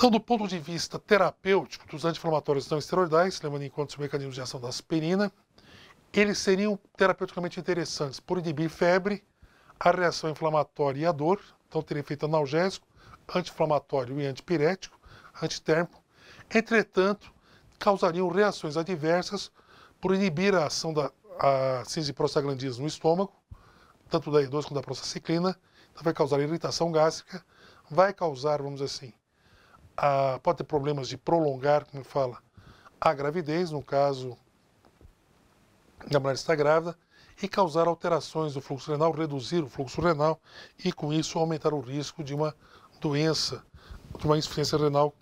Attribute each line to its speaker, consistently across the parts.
Speaker 1: Então, do ponto de vista terapêutico dos anti-inflamatórios não esteroidais, levando em conta os mecanismos de ação da aspirina, eles seriam terapeuticamente interessantes por inibir febre, a reação inflamatória e a dor, então teria efeito analgésico, anti-inflamatório e antipirético, antitérmico. Entretanto, causariam reações adversas por inibir a ação da a cinza prostaglandina no estômago, tanto da E2 quanto da prostaciclina, então vai causar irritação gástrica, vai causar, vamos dizer assim, a, pode ter problemas de prolongar, como fala, a gravidez, no caso da mulher estar grávida, e causar alterações do fluxo renal, reduzir o fluxo renal e, com isso, aumentar o risco de uma doença, de uma insuficiência renal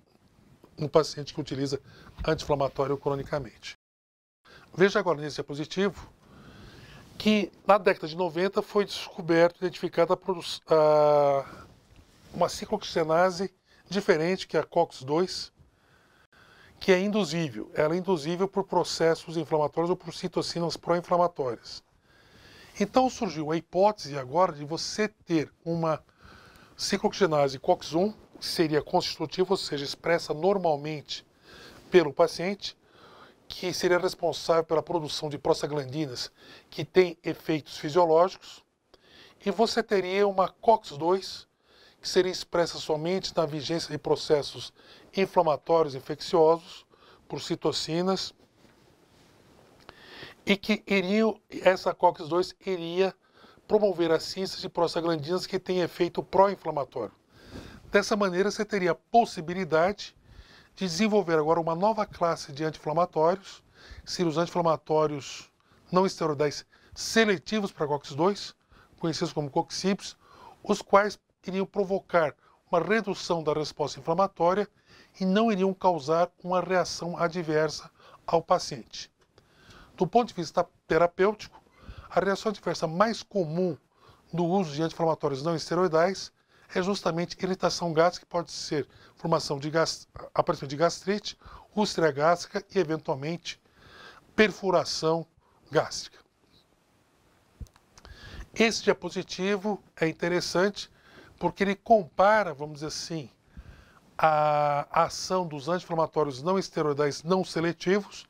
Speaker 1: no paciente que utiliza anti-inflamatório cronicamente. Veja agora nesse diapositivo que na década de 90 foi descoberto, identificada uma cicloxenase diferente que a COX-2, que é induzível. Ela é induzível por processos inflamatórios ou por citocinas pró-inflamatórias. Então surgiu a hipótese agora de você ter uma ciclooxigenase COX-1, que seria constitutiva, ou seja, expressa normalmente pelo paciente, que seria responsável pela produção de prostaglandinas que tem efeitos fisiológicos, e você teria uma COX-2 que seria expressa somente na vigência de processos inflamatórios infecciosos por citocinas e que iria essa COX-2 iria promover a síntese de prostaglandinas que tem efeito pró-inflamatório. Dessa maneira, você teria a possibilidade de desenvolver agora uma nova classe de anti-inflamatórios, seriam os anti-inflamatórios não esteroidais seletivos para COX-2, conhecidos como Coxips, os quais iriam provocar uma redução da resposta inflamatória e não iriam causar uma reação adversa ao paciente. Do ponto de vista terapêutico, a reação adversa mais comum do uso de anti-inflamatórios não esteroidais é justamente irritação gástrica, que pode ser formação de gast... de gastrite, úlcera gástrica e, eventualmente, perfuração gástrica. Esse diapositivo é interessante porque ele compara, vamos dizer assim, a ação dos anti-inflamatórios não esteroidais não seletivos.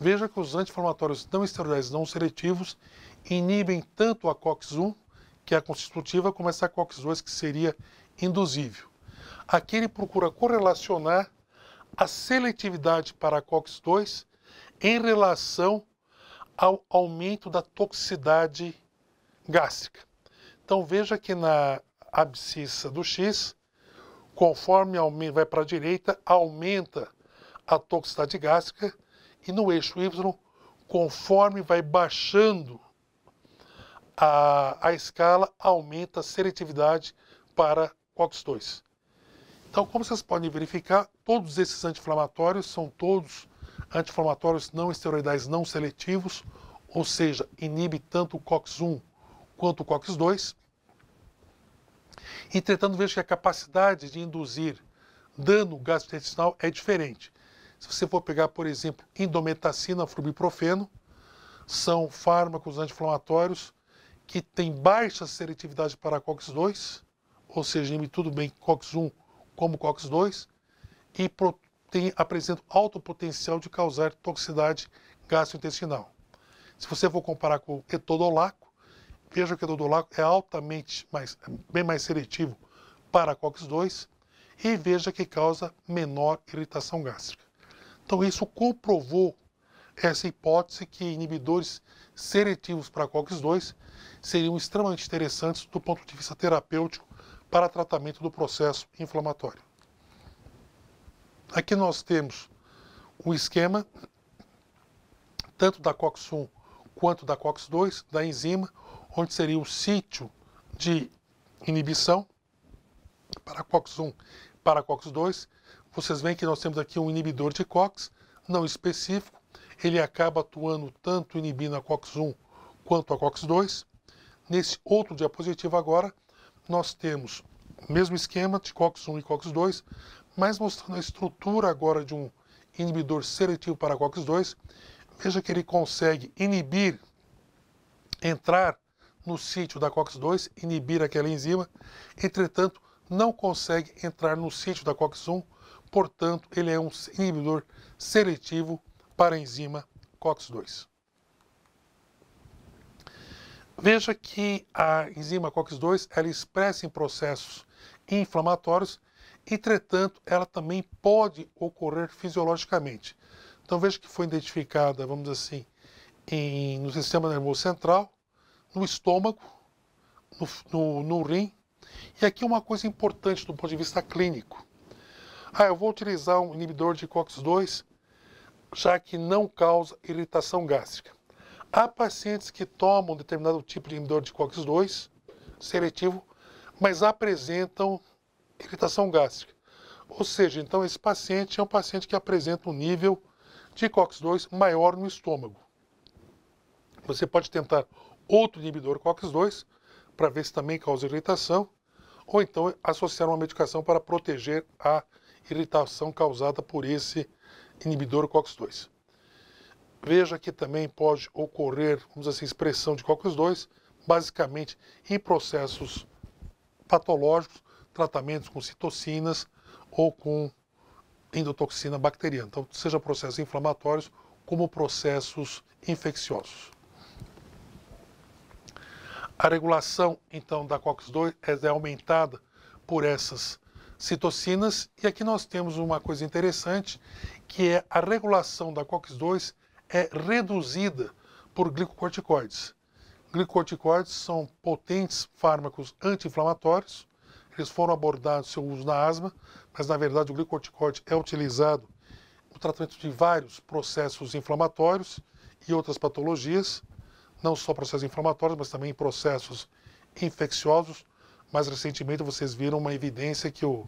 Speaker 1: Veja que os anti-inflamatórios não esteroidais não seletivos inibem tanto a COX-1, que é a constitutiva, como essa COX-2, que seria induzível. Aqui ele procura correlacionar a seletividade para a COX-2 em relação ao aumento da toxicidade gástrica. Então veja que na abscissa do X, conforme vai para a direita, aumenta a toxicidade gástrica e no eixo Y, conforme vai baixando a, a escala, aumenta a seletividade para COX-2. Então, como vocês podem verificar, todos esses anti-inflamatórios são todos anti-inflamatórios não esteroidais não seletivos, ou seja, inibe tanto o COX-1 quanto o COX-2. Entretanto, vejo que a capacidade de induzir dano gastrointestinal é diferente. Se você for pegar, por exemplo, indometacina, flubiprofeno, são fármacos anti-inflamatórios que têm baixa seletividade para COX-2, ou seja, inibe tudo bem COX-1 como COX-2, e tem, apresenta alto potencial de causar toxicidade gastrointestinal. Se você for comparar com etodolaco, Veja que o é dodolaco é altamente, mais, bem mais seletivo para COX-2 e veja que causa menor irritação gástrica. Então isso comprovou essa hipótese que inibidores seletivos para COX-2 seriam extremamente interessantes do ponto de vista terapêutico para tratamento do processo inflamatório. Aqui nós temos o esquema tanto da COX-1 quanto da COX-2, da enzima, onde seria o sítio de inibição, para COX-1, para COX-2. Vocês veem que nós temos aqui um inibidor de COX, não específico. Ele acaba atuando tanto inibindo a COX-1 quanto a COX-2. Nesse outro diapositivo agora, nós temos o mesmo esquema de COX-1 e COX-2, mas mostrando a estrutura agora de um inibidor seletivo para COX-2. Veja que ele consegue inibir, entrar no sítio da COX-2, inibir aquela enzima, entretanto, não consegue entrar no sítio da COX-1, portanto, ele é um inibidor seletivo para a enzima COX-2. Veja que a enzima COX-2 ela expressa em processos inflamatórios, entretanto, ela também pode ocorrer fisiologicamente. Então veja que foi identificada, vamos dizer assim, em, no sistema nervoso central, no estômago, no, no, no rim. E aqui é uma coisa importante do ponto de vista clínico. Ah, eu vou utilizar um inibidor de COX-2, já que não causa irritação gástrica. Há pacientes que tomam determinado tipo de inibidor de COX-2 seletivo, mas apresentam irritação gástrica. Ou seja, então esse paciente é um paciente que apresenta um nível de COX-2 maior no estômago. Você pode tentar outro inibidor COX-2 para ver se também causa irritação, ou então associar uma medicação para proteger a irritação causada por esse inibidor COX-2. Veja que também pode ocorrer, vamos dizer assim, expressão de COX-2, basicamente em processos patológicos, tratamentos com citocinas ou com endotoxina bacteriana. Então, seja processos inflamatórios como processos infecciosos. A regulação, então, da COX-2 é, é aumentada por essas citocinas. E aqui nós temos uma coisa interessante, que é a regulação da COX-2 é reduzida por glicocorticoides. Glicocorticoides são potentes fármacos anti-inflamatórios. Eles foram abordados seu uso na asma, mas na verdade o glicocorticoide é utilizado no tratamento de vários processos inflamatórios e outras patologias não só processos inflamatórios, mas também processos infecciosos. Mais recentemente, vocês viram uma evidência que o,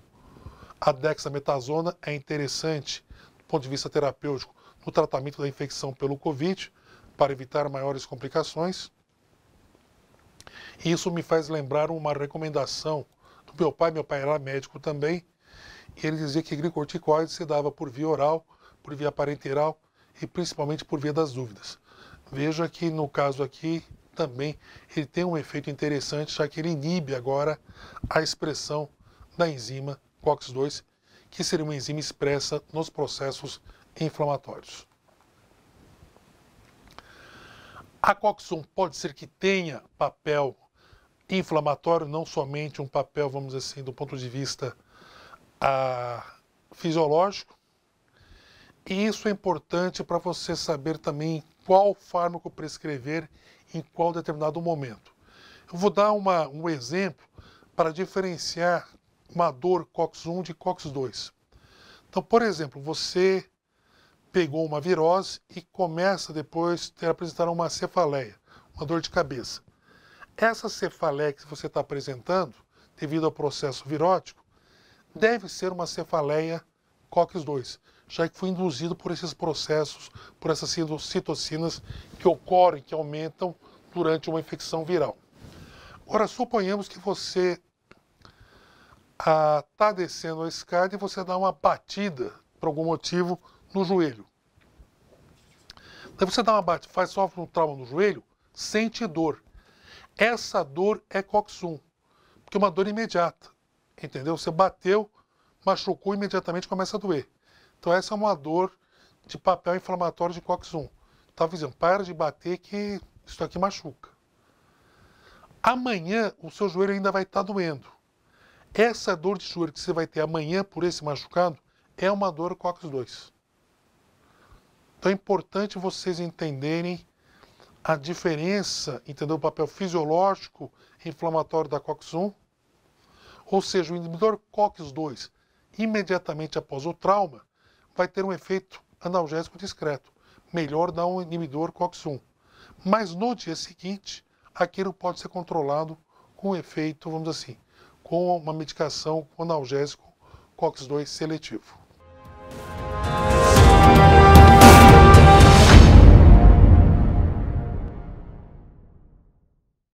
Speaker 1: a dexametasona é interessante do ponto de vista terapêutico no tratamento da infecção pelo Covid, para evitar maiores complicações. E isso me faz lembrar uma recomendação do meu pai, meu pai era médico também, e ele dizia que glicorticoide se dava por via oral, por via parenteral e principalmente por via das dúvidas. Veja que no caso aqui também ele tem um efeito interessante, já que ele inibe agora a expressão da enzima COX-2, que seria uma enzima expressa nos processos inflamatórios. A COX-1 pode ser que tenha papel inflamatório, não somente um papel, vamos dizer assim, do ponto de vista ah, fisiológico. E isso é importante para você saber também qual fármaco prescrever em qual determinado momento. Eu vou dar uma, um exemplo para diferenciar uma dor COX-1 de COX-2. Então, por exemplo, você pegou uma virose e começa depois a apresentar uma cefaleia, uma dor de cabeça. Essa cefaleia que você está apresentando, devido ao processo virótico, deve ser uma cefaleia COX-2, já que foi induzido por esses processos, por essas citocinas que ocorrem, que aumentam durante uma infecção viral. Agora, suponhamos que você está ah, descendo a escada e você dá uma batida, por algum motivo, no joelho. Daí você dá uma batida, faz, só um trauma no joelho, sente dor. Essa dor é coxum, porque é uma dor imediata, entendeu? Você bateu, machucou, imediatamente começa a doer. Então essa é uma dor de papel inflamatório de COX-1. Estava dizendo, para de bater que isso aqui machuca. Amanhã o seu joelho ainda vai estar tá doendo. Essa dor de joelho que você vai ter amanhã por esse machucado é uma dor COX-2. Então é importante vocês entenderem a diferença, entender O papel fisiológico inflamatório da COX-1, ou seja, o inibidor COX-2 imediatamente após o trauma, vai ter um efeito analgésico discreto, melhor dar um inibidor COX-1. Mas no dia seguinte, aquilo pode ser controlado com efeito, vamos assim, com uma medicação analgésico COX-2 seletivo.